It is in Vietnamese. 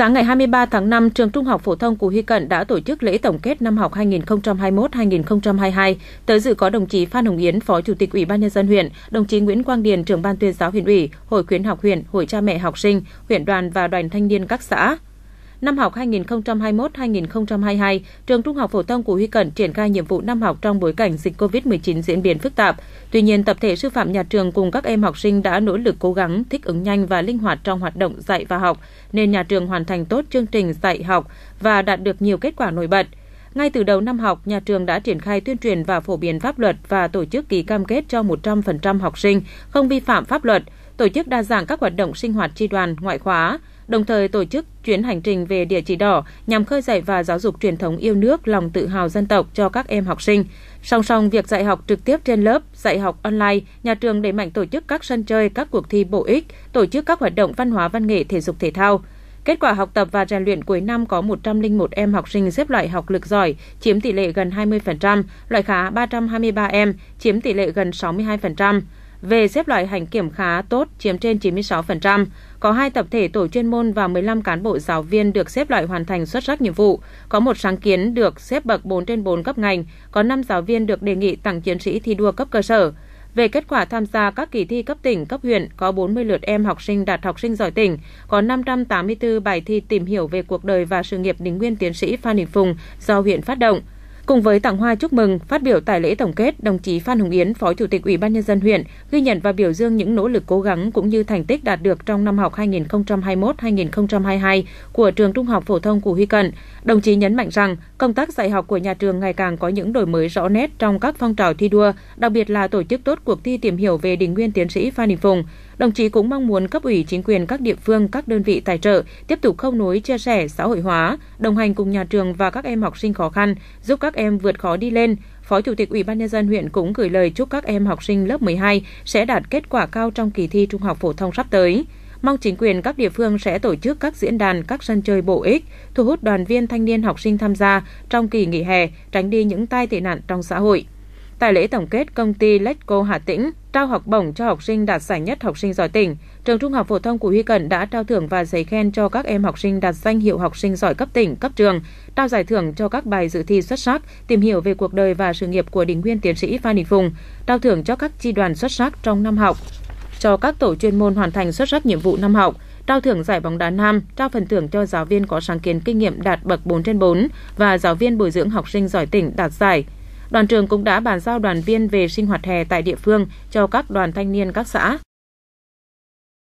Sáng ngày 23 tháng 5, trường Trung học phổ thông Cù Huy Cận đã tổ chức lễ tổng kết năm học 2021-2022. Tới dự có đồng chí Phan Hồng Yến, Phó Chủ tịch Ủy ban nhân dân huyện, đồng chí Nguyễn Quang Điền, trưởng ban tuyên giáo huyện ủy, Hội khuyến học huyện, Hội cha mẹ học sinh, huyện đoàn và đoàn thanh niên các xã, Năm học 2021-2022, trường Trung học phổ thông Cù Huy Cẩn triển khai nhiệm vụ năm học trong bối cảnh dịch COVID-19 diễn biến phức tạp. Tuy nhiên, tập thể sư phạm nhà trường cùng các em học sinh đã nỗ lực cố gắng thích ứng nhanh và linh hoạt trong hoạt động dạy và học, nên nhà trường hoàn thành tốt chương trình dạy học và đạt được nhiều kết quả nổi bật. Ngay từ đầu năm học, nhà trường đã triển khai tuyên truyền và phổ biến pháp luật và tổ chức ký cam kết cho 100% học sinh không vi phạm pháp luật, tổ chức đa dạng các hoạt động sinh hoạt tri đoàn, ngoại khóa, đồng thời tổ chức chuyến hành trình về địa chỉ đỏ nhằm khơi dậy và giáo dục truyền thống yêu nước, lòng tự hào dân tộc cho các em học sinh. Song song việc dạy học trực tiếp trên lớp, dạy học online, nhà trường đẩy mạnh tổ chức các sân chơi, các cuộc thi bổ ích, tổ chức các hoạt động văn hóa văn nghệ thể dục thể thao. Kết quả học tập và rèn luyện cuối năm có 101 em học sinh xếp loại học lực giỏi, chiếm tỷ lệ gần 20%, loại khá 323 em, chiếm tỷ lệ gần 62% về xếp loại hành kiểm khá tốt chiếm trên 96%, có 2 tập thể tổ chuyên môn và 15 cán bộ giáo viên được xếp loại hoàn thành xuất sắc nhiệm vụ, có một sáng kiến được xếp bậc 4 trên 4 cấp ngành, có 5 giáo viên được đề nghị tặng chiến sĩ thi đua cấp cơ sở. Về kết quả tham gia các kỳ thi cấp tỉnh, cấp huyện, có 40 lượt em học sinh đạt học sinh giỏi tỉnh, có 584 bài thi tìm hiểu về cuộc đời và sự nghiệp đình nguyên tiến sĩ Phan Đình Phùng do huyện phát động. Cùng với tặng hoa chúc mừng, phát biểu tại lễ tổng kết, đồng chí Phan Hồng Yến, Phó Chủ tịch Ủy ban nhân dân huyện ghi nhận và biểu dương những nỗ lực cố gắng cũng như thành tích đạt được trong năm học 2021-2022 của trường Trung học phổ thông Cù Huy Cận. Đồng chí nhấn mạnh rằng, công tác dạy học của nhà trường ngày càng có những đổi mới rõ nét trong các phong trào thi đua, đặc biệt là tổ chức tốt cuộc thi tìm hiểu về đình nguyên tiến sĩ Phan Đình Phùng. Đồng chí cũng mong muốn cấp ủy chính quyền các địa phương, các đơn vị tài trợ tiếp tục khâu nối chia sẻ, xã hội hóa, đồng hành cùng nhà trường và các em học sinh khó khăn, giúp các em vượt khó đi lên. Phó Chủ tịch Ủy ban nhân dân huyện cũng gửi lời chúc các em học sinh lớp 12 sẽ đạt kết quả cao trong kỳ thi trung học phổ thông sắp tới. Mong chính quyền các địa phương sẽ tổ chức các diễn đàn, các sân chơi bổ ích, thu hút đoàn viên thanh niên học sinh tham gia trong kỳ nghỉ hè, tránh đi những tai tệ nạn trong xã hội. Tại lễ tổng kết công ty Letco Hà Tĩnh, trao học bổng cho học sinh đạt giải nhất học sinh giỏi tỉnh. Trường Trung học phổ thông của Huy Cận đã trao thưởng và giấy khen cho các em học sinh đạt danh hiệu học sinh giỏi cấp tỉnh, cấp trường, trao giải thưởng cho các bài dự thi xuất sắc, tìm hiểu về cuộc đời và sự nghiệp của đỉnh nguyên tiến sĩ Phan Đình Phùng, trao thưởng cho các chi đoàn xuất sắc trong năm học, cho các tổ chuyên môn hoàn thành xuất sắc nhiệm vụ năm học, trao thưởng giải bóng đá nam, trao phần thưởng cho giáo viên có sáng kiến kinh nghiệm đạt bậc 4 trên 4 và giáo viên bồi dưỡng học sinh giỏi tỉnh đạt giải. Đoàn trường cũng đã bàn giao đoàn viên về sinh hoạt hè tại địa phương cho các đoàn thanh niên các xã.